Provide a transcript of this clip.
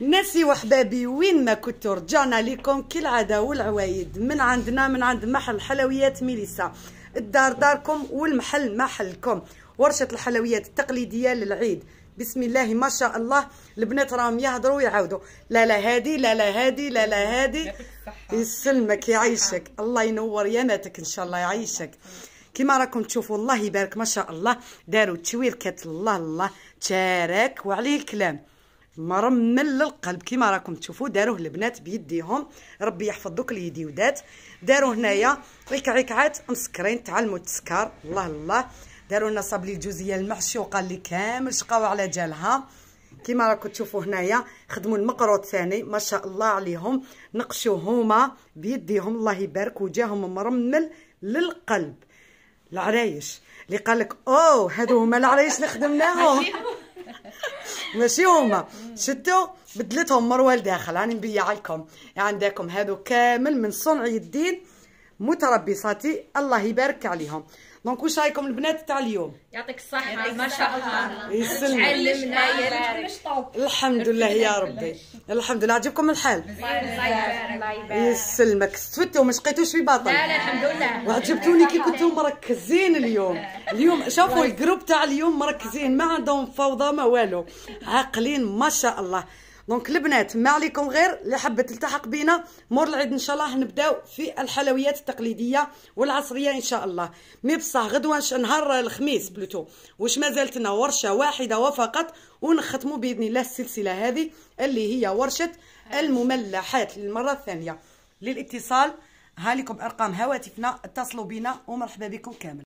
ناسي وحبابي وين ما كنتوا رجعنا لكم كالعادة والعوايد من عندنا من عند محل حلويات ميليسا الدار داركم والمحل محلكم ورشة الحلويات التقليدية للعيد بسم الله ما شاء الله البنات راهم يهضروا ويعاودوا لا لا هادي لا لا هادي لا لا هادي يسلمك يعيشك آه. الله ينور ياماتك ان شاء الله يعيشك كما راكم تشوفوا الله يبارك ما شاء الله داروا تشويركات الله الله تشارك وعليه الكلام مرمل للقلب كيما راكم تشوفوا داروه البنات بيديهم ربي يحفظ دوك اليديودات داروا هنايا ركعكعات مسكرين تعلموا التسكار الله الله داروا لنا صابلي الجوزيه المعشوقه اللي كامل شقاو على جالها كيما راكم تشوفوا هنايا خدموا المقروط ثاني ما شاء الله عليهم نقشوا هما بيديهم الله يبارك وجاهم مرمل للقلب العرايش اللي قال لك اوه هادو هما العرايش اللي خدمناهم ماشي هما شتو بدلتهم مروه لداخل راني نبيع لكم يعني عندكم هادو كامل من صنع يدين متربصاتي الله يبارك عليهم دونك واش رايكم البنات تاع اليوم يعطيك الصحه يعني ما شاء الله يسلمك علمنا يا الحمد لله يا ربي الحمد لله عجبكم الحال يسلمك استفدتوا ما شقيتوش في باطل لا لا الحمد لله وعجبتوني كي كنتوا مركزين اليوم اليوم شوفوا الجروب تاع اليوم مركزين ما عندهم فوضى ما والو عاقلين ما شاء الله دونك البنات ما عليكم غير اللي حبت تلتحق بينا مور العيد ان شاء الله نبداو في الحلويات التقليديه والعصريه ان شاء الله مي بصح غدوه نهار الخميس بلوتو واش مازالت لنا ورشه واحده وفقط ونختموا باذن الله السلسله هذه اللي هي ورشه المملحات للمره الثانيه للاتصال هاليكم ارقام هواتفنا اتصلوا بنا ومرحبا بكم كامل